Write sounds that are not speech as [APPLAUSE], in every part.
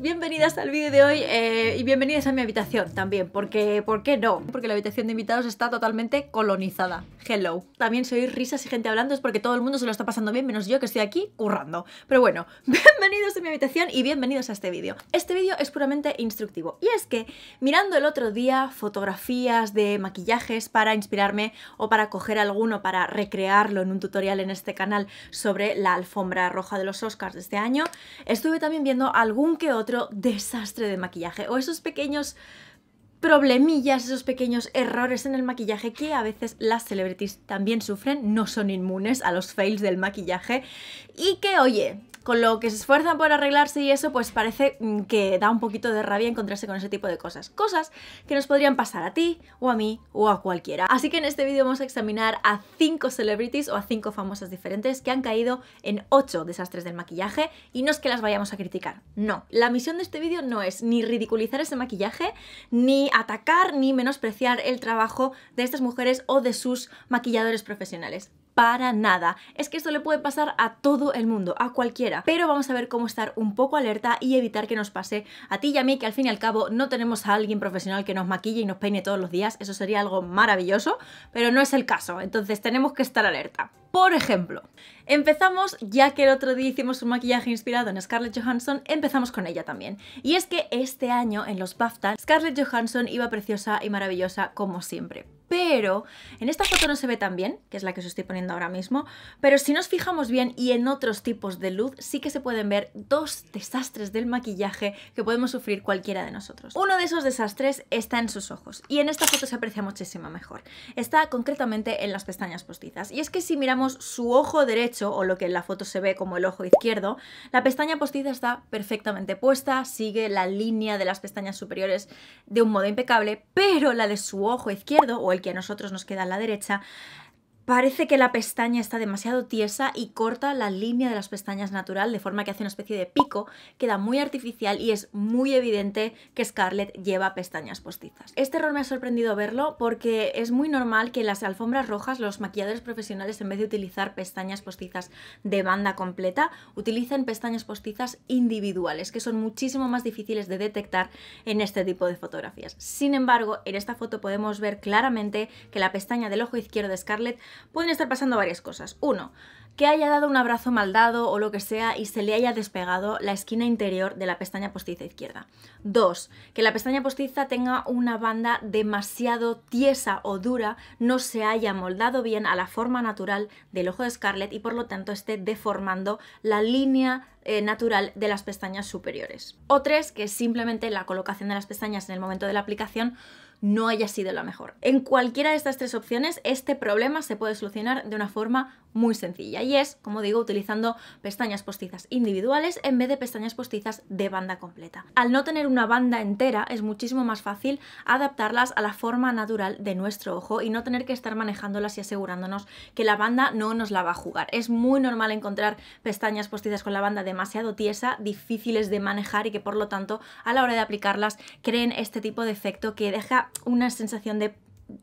bienvenidas al vídeo de hoy eh, y bienvenidas a mi habitación también, porque ¿por qué no? Porque la habitación de invitados está totalmente colonizada. Hello. También soy risas y gente hablando es porque todo el mundo se lo está pasando bien, menos yo que estoy aquí currando. Pero bueno, [LAUGHS] bienvenidos a mi habitación y bienvenidos a este vídeo. Este vídeo es puramente instructivo y es que mirando el otro día fotografías de maquillajes para inspirarme o para coger alguno para recrearlo en un tutorial en este canal sobre la alfombra roja de los Oscars de este año, estuve también viendo algún que otro desastre de maquillaje o esos pequeños problemillas, esos pequeños errores en el maquillaje que a veces las celebrities también sufren, no son inmunes a los fails del maquillaje y que, oye, con lo que se esfuerzan por arreglarse y eso, pues parece mm, que da un poquito de rabia encontrarse con ese tipo de cosas. Cosas que nos podrían pasar a ti, o a mí, o a cualquiera. Así que en este vídeo vamos a examinar a 5 celebrities o a 5 famosas diferentes que han caído en 8 desastres del maquillaje y no es que las vayamos a criticar, no. La misión de este vídeo no es ni ridiculizar ese maquillaje, ni atacar ni menospreciar el trabajo de estas mujeres o de sus maquilladores profesionales. Para nada. Es que esto le puede pasar a todo el mundo, a cualquiera pero vamos a ver cómo estar un poco alerta y evitar que nos pase a ti y a mí, que al fin y al cabo no tenemos a alguien profesional que nos maquille y nos peine todos los días. Eso sería algo maravilloso, pero no es el caso. Entonces tenemos que estar alerta. Por ejemplo, empezamos, ya que el otro día hicimos un maquillaje inspirado en Scarlett Johansson, empezamos con ella también. Y es que este año en los BAFTA, Scarlett Johansson iba preciosa y maravillosa como siempre pero en esta foto no se ve tan bien, que es la que os estoy poniendo ahora mismo, pero si nos fijamos bien y en otros tipos de luz sí que se pueden ver dos desastres del maquillaje que podemos sufrir cualquiera de nosotros. Uno de esos desastres está en sus ojos y en esta foto se aprecia muchísimo mejor. Está concretamente en las pestañas postizas y es que si miramos su ojo derecho o lo que en la foto se ve como el ojo izquierdo, la pestaña postiza está perfectamente puesta, sigue la línea de las pestañas superiores de un modo impecable, pero la de su ojo izquierdo o el que a nosotros nos queda a la derecha, Parece que la pestaña está demasiado tiesa y corta la línea de las pestañas natural, de forma que hace una especie de pico, queda muy artificial y es muy evidente que Scarlett lleva pestañas postizas. Este error me ha sorprendido verlo porque es muy normal que en las alfombras rojas los maquilladores profesionales, en vez de utilizar pestañas postizas de banda completa, utilicen pestañas postizas individuales, que son muchísimo más difíciles de detectar en este tipo de fotografías. Sin embargo, en esta foto podemos ver claramente que la pestaña del ojo izquierdo de Scarlett pueden estar pasando varias cosas. Uno, que haya dado un abrazo mal dado o lo que sea y se le haya despegado la esquina interior de la pestaña postiza izquierda. dos, Que la pestaña postiza tenga una banda demasiado tiesa o dura, no se haya moldado bien a la forma natural del ojo de Scarlett y por lo tanto esté deformando la línea eh, natural de las pestañas superiores. O tres Que simplemente la colocación de las pestañas en el momento de la aplicación no haya sido la mejor. En cualquiera de estas tres opciones, este problema se puede solucionar de una forma muy sencilla y es, como digo, utilizando pestañas postizas individuales en vez de pestañas postizas de banda completa. Al no tener una banda entera, es muchísimo más fácil adaptarlas a la forma natural de nuestro ojo y no tener que estar manejándolas y asegurándonos que la banda no nos la va a jugar. Es muy normal encontrar pestañas postizas con la banda demasiado tiesa, difíciles de manejar y que por lo tanto a la hora de aplicarlas creen este tipo de efecto que deja una sensación de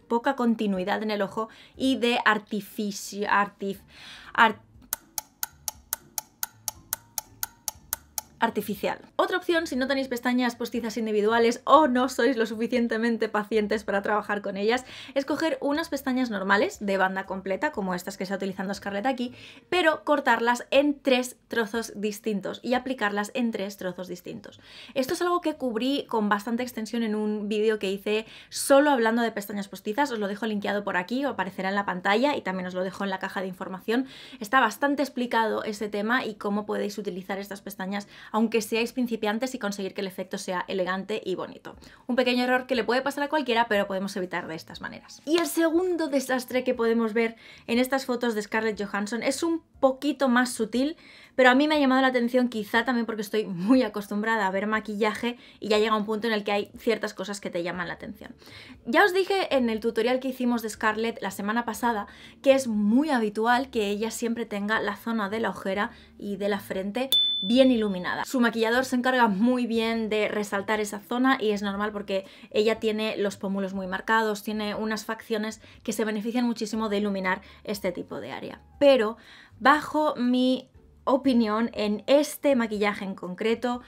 poca continuidad en el ojo y de artificio, artificial. Otra opción, si no tenéis pestañas postizas individuales o no sois lo suficientemente pacientes para trabajar con ellas, es coger unas pestañas normales de banda completa, como estas que está utilizando Scarlett aquí, pero cortarlas en tres trozos distintos y aplicarlas en tres trozos distintos. Esto es algo que cubrí con bastante extensión en un vídeo que hice solo hablando de pestañas postizas, os lo dejo linkeado por aquí, o aparecerá en la pantalla y también os lo dejo en la caja de información. Está bastante explicado ese tema y cómo podéis utilizar estas pestañas aunque seáis principiantes y conseguir que el efecto sea elegante y bonito. Un pequeño error que le puede pasar a cualquiera, pero podemos evitar de estas maneras. Y el segundo desastre que podemos ver en estas fotos de Scarlett Johansson es un poquito más sutil, pero a mí me ha llamado la atención quizá también porque estoy muy acostumbrada a ver maquillaje y ya llega un punto en el que hay ciertas cosas que te llaman la atención. Ya os dije en el tutorial que hicimos de Scarlett la semana pasada que es muy habitual que ella siempre tenga la zona de la ojera y de la frente bien iluminada. Su maquillador se encarga muy bien de resaltar esa zona y es normal porque ella tiene los pómulos muy marcados, tiene unas facciones que se benefician muchísimo de iluminar este tipo de área. Pero bajo mi opinión, en este maquillaje en concreto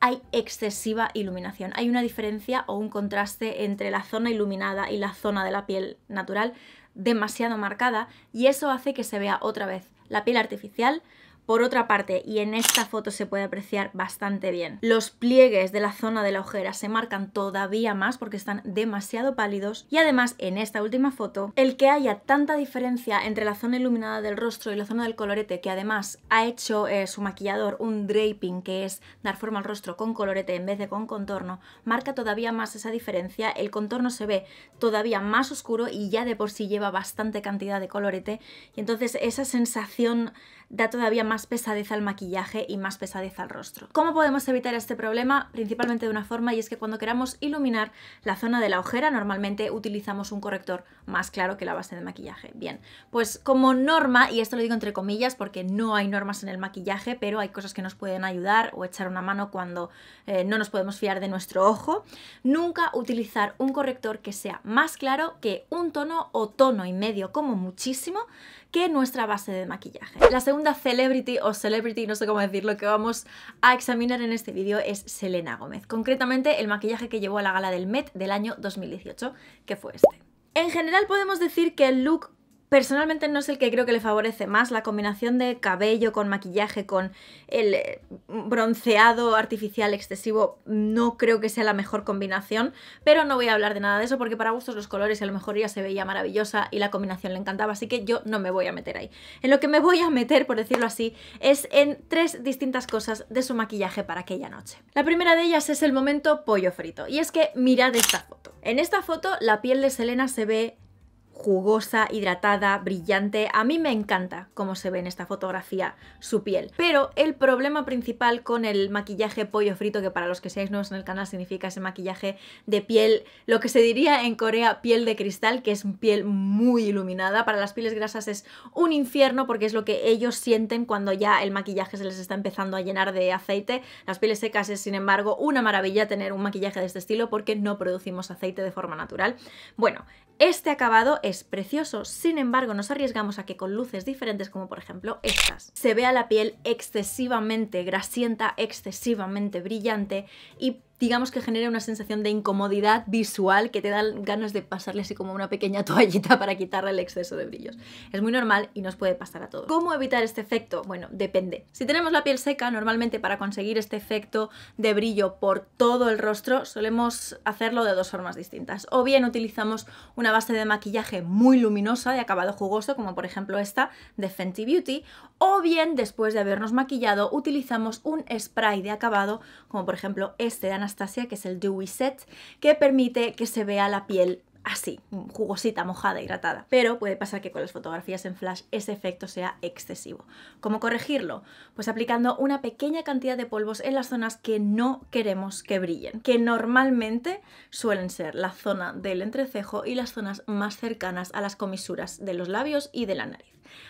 hay excesiva iluminación. Hay una diferencia o un contraste entre la zona iluminada y la zona de la piel natural demasiado marcada y eso hace que se vea otra vez la piel artificial por otra parte, y en esta foto se puede apreciar bastante bien, los pliegues de la zona de la ojera se marcan todavía más porque están demasiado pálidos y además en esta última foto, el que haya tanta diferencia entre la zona iluminada del rostro y la zona del colorete, que además ha hecho eh, su maquillador un draping, que es dar forma al rostro con colorete en vez de con contorno, marca todavía más esa diferencia, el contorno se ve todavía más oscuro y ya de por sí lleva bastante cantidad de colorete y entonces esa sensación da todavía más pesadez al maquillaje y más pesadez al rostro. ¿Cómo podemos evitar este problema? Principalmente de una forma y es que cuando queramos iluminar la zona de la ojera normalmente utilizamos un corrector más claro que la base de maquillaje. Bien, pues como norma, y esto lo digo entre comillas porque no hay normas en el maquillaje, pero hay cosas que nos pueden ayudar o echar una mano cuando eh, no nos podemos fiar de nuestro ojo, nunca utilizar un corrector que sea más claro que un tono o tono y medio como muchísimo que nuestra base de maquillaje. La segunda celebrity o celebrity, no sé cómo decirlo, que vamos a examinar en este vídeo es Selena Gómez. Concretamente el maquillaje que llevó a la gala del Met del año 2018, que fue este. En general podemos decir que el look Personalmente no es el que creo que le favorece más. La combinación de cabello con maquillaje, con el eh, bronceado artificial excesivo, no creo que sea la mejor combinación. Pero no voy a hablar de nada de eso porque para gustos los colores a lo mejor ya se veía maravillosa y la combinación le encantaba. Así que yo no me voy a meter ahí. En lo que me voy a meter, por decirlo así, es en tres distintas cosas de su maquillaje para aquella noche. La primera de ellas es el momento pollo frito. Y es que mirad esta foto. En esta foto la piel de Selena se ve jugosa, hidratada, brillante. A mí me encanta cómo se ve en esta fotografía su piel. Pero el problema principal con el maquillaje pollo frito, que para los que seáis nuevos en el canal significa ese maquillaje de piel, lo que se diría en Corea piel de cristal, que es piel muy iluminada. Para las pieles grasas es un infierno porque es lo que ellos sienten cuando ya el maquillaje se les está empezando a llenar de aceite. Las pieles secas es, sin embargo, una maravilla tener un maquillaje de este estilo porque no producimos aceite de forma natural. Bueno, este acabado es preciosos, sin embargo nos arriesgamos a que con luces diferentes como por ejemplo estas, se vea la piel excesivamente grasienta, excesivamente brillante y digamos que genera una sensación de incomodidad visual que te dan ganas de pasarle así como una pequeña [LAUGHS] toallita para quitarle el exceso de brillos. Es muy normal y nos puede pasar a todos. ¿Cómo evitar este efecto? Bueno, depende. Si tenemos la piel seca, normalmente para conseguir este efecto de brillo por todo el rostro solemos hacerlo de dos formas distintas. O bien utilizamos una base de maquillaje muy luminosa, de acabado jugoso, como por ejemplo esta de Fenty Beauty, o bien después de habernos maquillado utilizamos un spray de acabado, como por ejemplo este de Ana Anastasia, que es el Dewy Set, que permite que se vea la piel así, jugosita, mojada, hidratada. Pero puede pasar que con las fotografías en flash ese efecto sea excesivo. ¿Cómo corregirlo? Pues aplicando una pequeña cantidad de polvos en las zonas que no queremos que brillen, que normalmente suelen ser la zona del entrecejo y las zonas más cercanas a las comisuras de los labios y de la nariz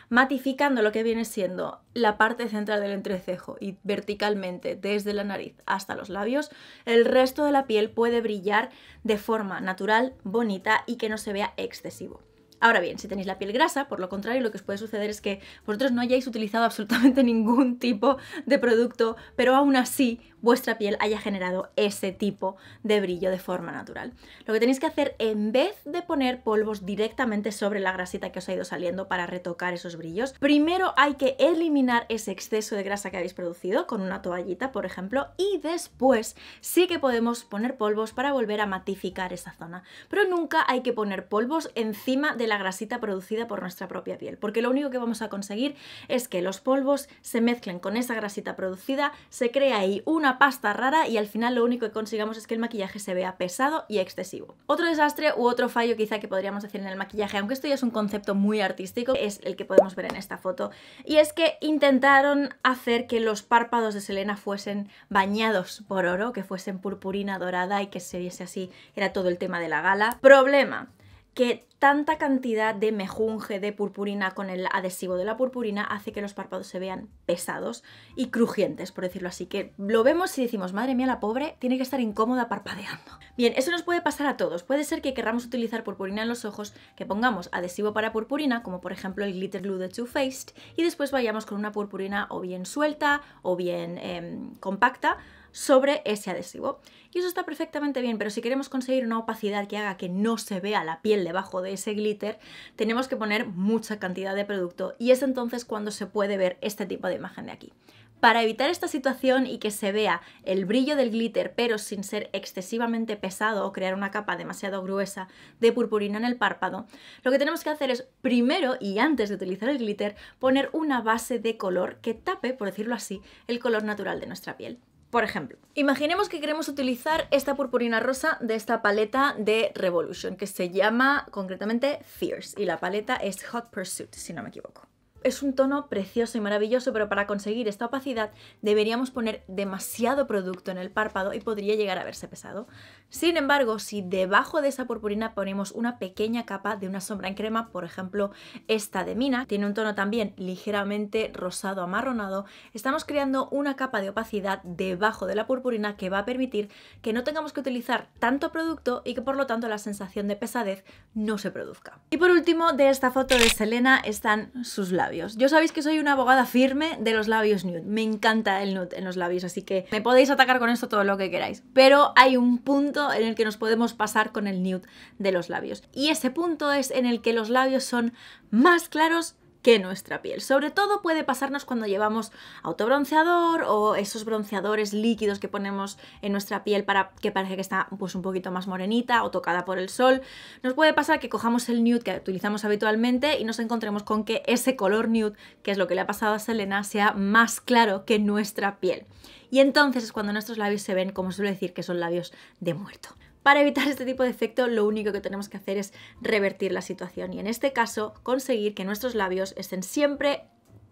matificando lo que viene siendo la parte central del entrecejo y verticalmente desde la nariz hasta los labios, el resto de la piel puede brillar de forma natural, bonita y que no se vea excesivo. Ahora bien, si tenéis la piel grasa, por lo contrario, lo que os puede suceder es que vosotros no hayáis utilizado absolutamente [LAUGHS] ningún tipo de producto, pero aún así vuestra piel haya generado ese tipo de brillo de forma natural. Lo que tenéis que hacer en vez de poner polvos directamente sobre la grasita que os ha ido saliendo para retocar esos brillos, primero hay que eliminar ese exceso de grasa que habéis producido con una toallita, por ejemplo, y después sí que podemos poner polvos para volver a matificar esa zona. Pero nunca hay que poner polvos encima de la grasita producida por nuestra propia piel, porque lo único que vamos a conseguir es que los polvos se mezclen con esa grasita producida, se crea ahí una pasta rara y al final lo único que consigamos es que el maquillaje se vea pesado y excesivo. Otro desastre u otro fallo quizá que podríamos hacer en el maquillaje, aunque esto ya es un concepto muy artístico, es el que podemos ver en esta foto, y es que intentaron hacer que los párpados de Selena fuesen bañados por oro, que fuesen purpurina dorada y que se viese así, era todo el tema de la gala. Problema, que tanta cantidad de mejunje de purpurina con el adhesivo de la purpurina hace que los párpados se vean pesados y crujientes, por decirlo así, que lo vemos y decimos, madre mía, la pobre tiene que estar incómoda parpadeando. Bien, eso nos puede pasar a todos. Puede ser que querramos utilizar purpurina en los ojos, que pongamos adhesivo para purpurina, como por ejemplo el Glitter Glue de Too Faced, y después vayamos con una purpurina o bien suelta o bien em, compacta sobre ese adhesivo. Y eso está perfectamente bien, pero si queremos conseguir una opacidad que haga que no se vea la piel debajo de ese glitter, tenemos que poner mucha cantidad de producto y es entonces cuando se puede ver este tipo de imagen de aquí. Para evitar esta situación y que se vea el brillo del glitter pero sin ser excesivamente pesado o crear una capa demasiado gruesa de purpurina en el párpado, lo que tenemos que hacer es primero y antes de utilizar el glitter poner una base de color que tape, por decirlo así, el color natural de nuestra piel. Por ejemplo, imaginemos que queremos utilizar esta purpurina rosa de esta paleta de Revolution, que se llama concretamente Fierce, y la paleta es Hot Pursuit, si no me equivoco es un tono precioso y maravilloso, pero para conseguir esta opacidad deberíamos poner demasiado producto en el párpado y podría llegar a verse pesado. Sin embargo, si debajo de esa purpurina ponemos una pequeña capa de una sombra en crema, por ejemplo esta de Mina, tiene un tono también ligeramente rosado amarronado, estamos creando una capa de opacidad debajo de la purpurina que va a permitir que no tengamos que utilizar tanto producto y que por lo tanto la sensación de pesadez no se produzca. Y por último, de esta foto de Selena están sus labios yo sabéis que soy una abogada firme de los labios nude. Me encanta el nude en los labios, así que me podéis atacar con esto todo lo que queráis. Pero hay un punto en el que nos podemos pasar con el nude de los labios. Y ese punto es en el que los labios son más claros que nuestra piel. Sobre todo puede pasarnos cuando llevamos autobronceador o esos bronceadores líquidos que ponemos en nuestra piel para que parece que está pues un poquito más morenita o tocada por el sol. Nos puede pasar que cojamos el nude que utilizamos habitualmente y nos encontremos con que ese color nude, que es lo que le ha pasado a Selena, sea más claro que nuestra piel. Y entonces es cuando nuestros labios se ven, como suele decir, que son labios de muerto. Para evitar este tipo de efecto, lo único que tenemos que hacer es revertir la situación y en este caso conseguir que nuestros labios estén siempre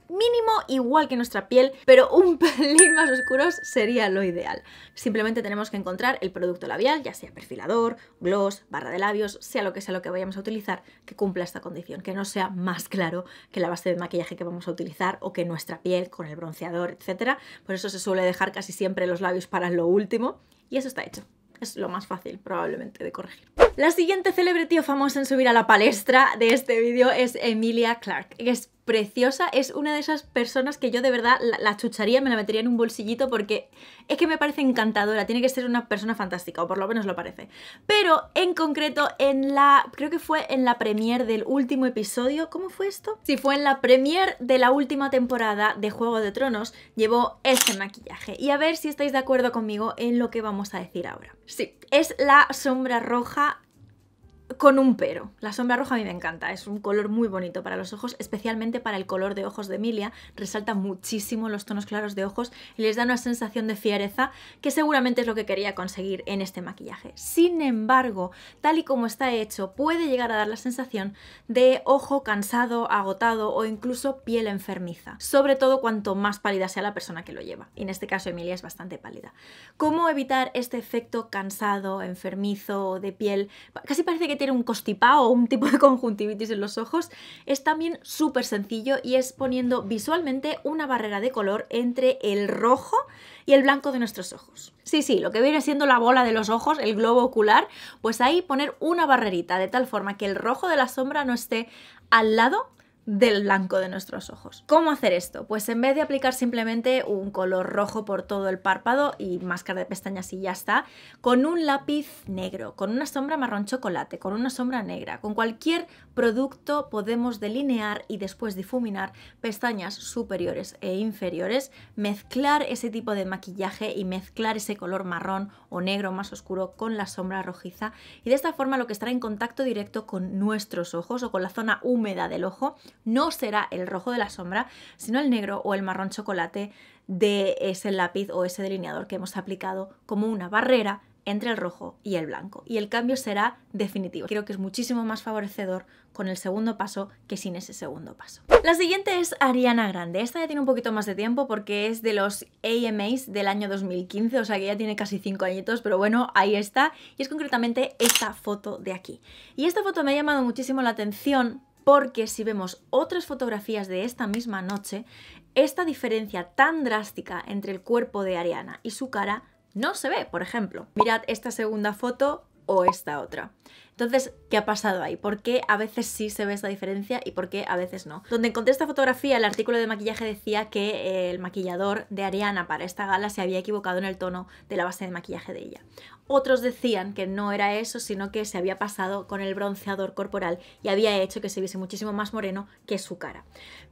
mínimo igual que nuestra piel, pero un [LAUGHS] pelín más oscuros sería lo ideal. Simplemente tenemos que encontrar el producto labial, ya sea perfilador, gloss, barra de labios, sea lo que sea lo que vayamos a utilizar, que cumpla esta condición, que no sea más claro que la base de maquillaje que vamos a utilizar o que nuestra piel con el bronceador, etc. Por eso se suele dejar casi siempre los labios para lo último y eso está hecho es lo más fácil probablemente de corregir. La siguiente celebrity o famosa en subir a la palestra de este vídeo es Emilia Clark, es preciosa, es una de esas personas que yo de verdad la, chucharía, me la metería en un bolsillito porque es que me parece encantadora, tiene que ser una persona fantástica, o por lo menos lo parece. Pero en concreto, en la, creo que fue en la premier del último episodio, ¿cómo fue esto? Sí, fue en la premier de la última temporada de Juego de Tronos, llevó este maquillaje. Y a ver si estáis de acuerdo conmigo en lo que vamos a decir ahora. Sí, es la sombra roja con un pero. La sombra roja a mí me encanta, es un color muy bonito para los ojos, especialmente para el color de ojos de Emilia, resalta muchísimo los tonos claros de ojos y les da una sensación de fiereza que seguramente es lo que quería conseguir en este maquillaje. Sin embargo, tal y como está hecho, puede llegar a dar la sensación de ojo cansado, agotado o incluso piel enfermiza, sobre todo cuanto más pálida sea la persona que lo lleva. Y en este caso Emilia es bastante pálida. ¿Cómo evitar este efecto cansado, enfermizo, de piel? Casi parece que tiene un constipado o un tipo de [LAUGHS] conjuntivitis en los ojos, es también súper sencillo y es poniendo visualmente una barrera de color entre el rojo y el blanco de nuestros ojos. Sí, sí, lo que viene siendo la bola de los ojos, el globo ocular, pues ahí poner una barrerita de tal forma que el rojo de la sombra no esté al lado del blanco de nuestros ojos. ¿Cómo hacer esto? Pues en vez de aplicar simplemente un color rojo por todo el párpado y máscara de pestañas y ya está, con un lápiz negro, con una sombra marrón chocolate, con una sombra negra, con cualquier producto podemos delinear y después difuminar pestañas superiores e inferiores, mezclar ese tipo de maquillaje y mezclar ese color marrón o negro más oscuro con la sombra rojiza y de esta forma lo que estará en contacto directo con nuestros ojos o con la zona húmeda del ojo no será el rojo de la sombra, sino el negro o el marrón chocolate de ese lápiz o ese delineador que hemos aplicado como una barrera entre el rojo y el blanco. Y el cambio será definitivo. Creo que es muchísimo más favorecedor con el segundo paso que sin ese segundo paso. La siguiente es Ariana Grande. Esta ya tiene un poquito más de tiempo porque es de los AMAs del año 2015, o sea que ya tiene casi 5 añitos, pero bueno, ahí está. Y es concretamente esta foto de aquí. Y esta foto me ha llamado muchísimo la atención porque si vemos otras fotografías de esta misma noche, esta diferencia tan drástica entre el cuerpo de Ariana y su cara no se ve, por ejemplo. Mirad esta segunda foto o esta otra. Entonces, ¿qué ha pasado ahí? ¿Por qué a veces sí se ve esa diferencia y por qué a veces no? Donde encontré esta fotografía, el artículo de maquillaje decía que eh, el maquillador de Ariana para esta gala se había equivocado en el tono de la base de maquillaje de ella. Otros decían que no era eso, sino que se había pasado con el bronceador corporal y había hecho que se viese muchísimo más moreno que su cara.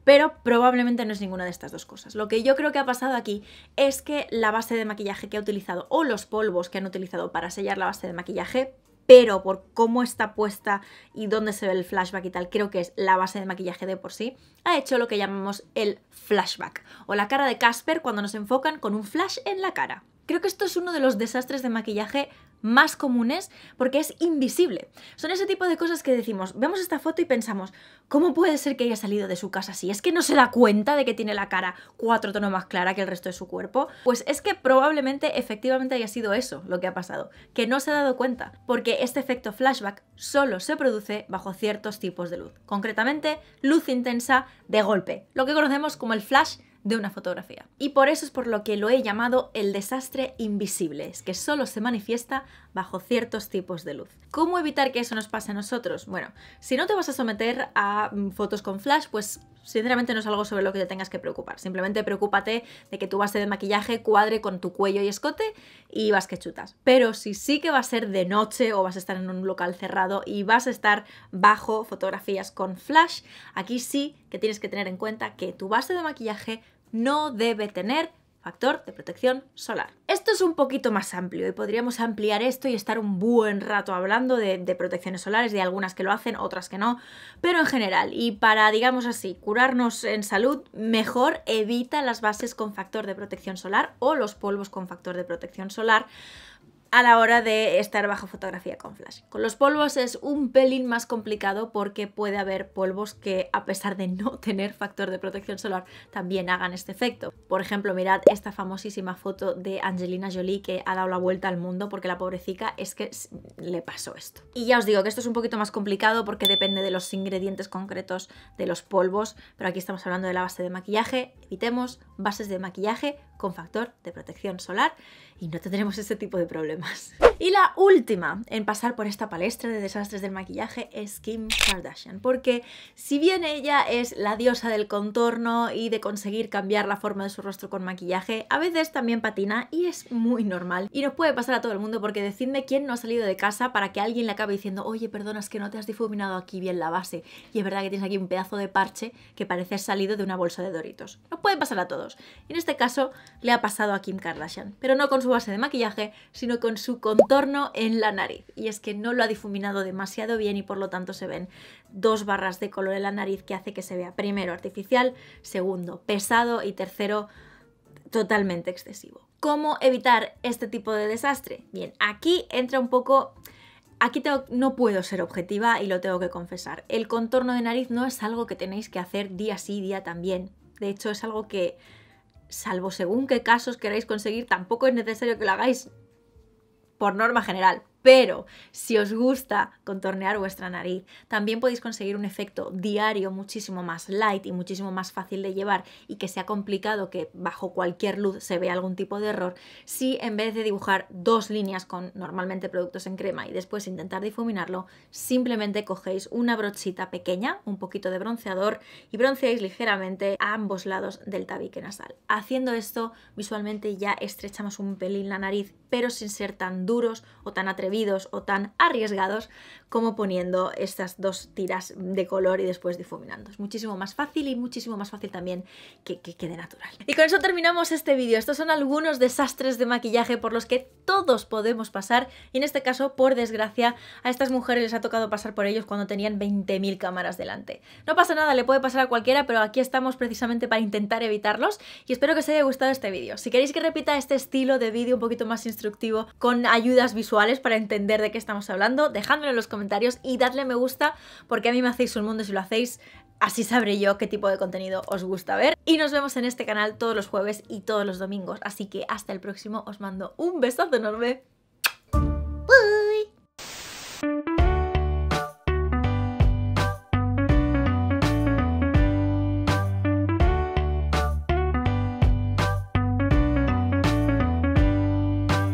Pero probablemente no es ninguna de estas dos cosas. Lo que yo creo que ha pasado aquí es que la base de maquillaje que ha utilizado o los polvos que han utilizado para sellar la base de maquillaje pero por cómo está puesta y dónde se ve el flashback y tal, creo que es la base de maquillaje de por sí, ha hecho lo que llamamos el flashback, o la cara de Casper cuando nos enfocan con un flash en la cara. Creo que esto es uno de los desastres de maquillaje más comunes porque es invisible. Son ese tipo de cosas que decimos, vemos esta foto y pensamos, ¿cómo puede ser que haya salido de su casa así? ¿Es que no se da cuenta de que tiene la cara cuatro tonos más clara que el resto de su cuerpo? Pues es que probablemente efectivamente haya sido eso lo que ha pasado, que no se ha dado cuenta, porque este efecto flashback solo se produce bajo ciertos tipos de luz, concretamente luz intensa de golpe, lo que conocemos como el flash de una fotografía. Y por eso es por lo que lo he llamado el desastre invisible, es que solo se manifiesta bajo ciertos tipos de luz. ¿Cómo evitar que eso nos pase a nosotros? Bueno, si no te vas a someter a mm, fotos con flash, pues sinceramente no es algo sobre lo que te tengas que preocupar. Simplemente preocúpate de que tu base de maquillaje cuadre con tu cuello y escote y vas que chutas. Pero si sí que va a ser de noche o vas a estar en un local cerrado y vas a estar bajo fotografías con flash, aquí sí que tienes que tener en cuenta que tu base de maquillaje no debe tener factor de protección solar. Esto es un poquito más amplio y podríamos ampliar esto y estar un buen rato hablando de, protecciones solares, de algunas que lo hacen, otras que no, pero en general, y para, digamos así, curarnos en salud, mejor evita las bases con factor de protección solar o los polvos con factor de protección solar, a la hora de estar bajo fotografía con flash. Con los polvos es un pelín más complicado porque puede haber polvos que a pesar de no [LAUGHS] tener factor de protección solar también hagan este efecto. Por ejemplo, mirad esta famosísima foto de Angelina Jolie que ha dado la vuelta al mundo porque la pobrecita es que le pasó esto. Y ya os digo que esto es un poquito más complicado porque depende de los ingredientes concretos de los polvos, pero aquí estamos hablando de la base de maquillaje, evitemos bases de maquillaje con factor de protección solar y no tendremos ese tipo de problemas. Y la última en pasar por esta palestra de desastres del maquillaje es Kim Kardashian, porque si bien ella es la diosa del contorno y de conseguir cambiar la forma de su rostro con maquillaje, a veces también patina y es muy normal. Y nos puede pasar a todo el mundo porque decidme quién no ha salido de casa para que alguien le acabe diciendo, oye, perdona, es que no te has difuminado aquí bien la base y es verdad que tienes aquí un pedazo de parche que parece salido de una bolsa de Doritos. Nos puede pasar a todos. Y en este caso le ha pasado a Kim Kardashian, pero no con su base de maquillaje, sino con su contorno en la nariz y es que no lo ha difuminado demasiado bien y por lo tanto se ven dos barras de color en la nariz que hace que se vea primero artificial, segundo pesado y tercero totalmente excesivo. ¿Cómo evitar este tipo de desastre? Bien, aquí entra un poco aquí no puedo ser objetiva y lo tengo que confesar. El contorno de nariz no es algo que tenéis que hacer día sí, día también. De hecho, es algo que, salvo según qué casos queráis conseguir, tampoco es necesario que lo hagáis por norma general. Pero si os gusta contornear vuestra nariz, también podéis conseguir un efecto diario muchísimo más light y muchísimo más fácil de llevar y que sea complicado que bajo cualquier luz se vea algún tipo de error si en vez de dibujar dos líneas con normalmente productos en crema y después intentar difuminarlo, simplemente cogéis una brochita pequeña, un poquito de bronceador y bronceáis ligeramente a ambos lados del tabique nasal. Haciendo esto visualmente ya estrechamos un pelín la nariz pero sin ser tan duros o tan atrevidos o tan arriesgados como poniendo estas dos tiras de color y después difuminando. Es muchísimo más fácil y muchísimo más fácil también que quede natural. Y con eso terminamos este vídeo. Estos son algunos desastres de maquillaje por los que todos podemos pasar y en este caso, por desgracia, a estas mujeres les ha tocado pasar por ellos cuando tenían 20.000 cámaras delante. No pasa nada, le puede pasar a cualquiera, pero aquí estamos precisamente para intentar evitarlos y espero que os haya gustado este vídeo. Si queréis que repita este estilo de vídeo un poquito más instructivo con ayudas visuales para entender de qué estamos hablando, dejadmelo en los comentarios comentarios y dadle me gusta porque a mí me hacéis un mundo si lo hacéis. Así sabré yo qué tipo de contenido os gusta ver. Y nos vemos en este canal todos los jueves y todos los domingos. Así que hasta el próximo, os mando un besazo enorme.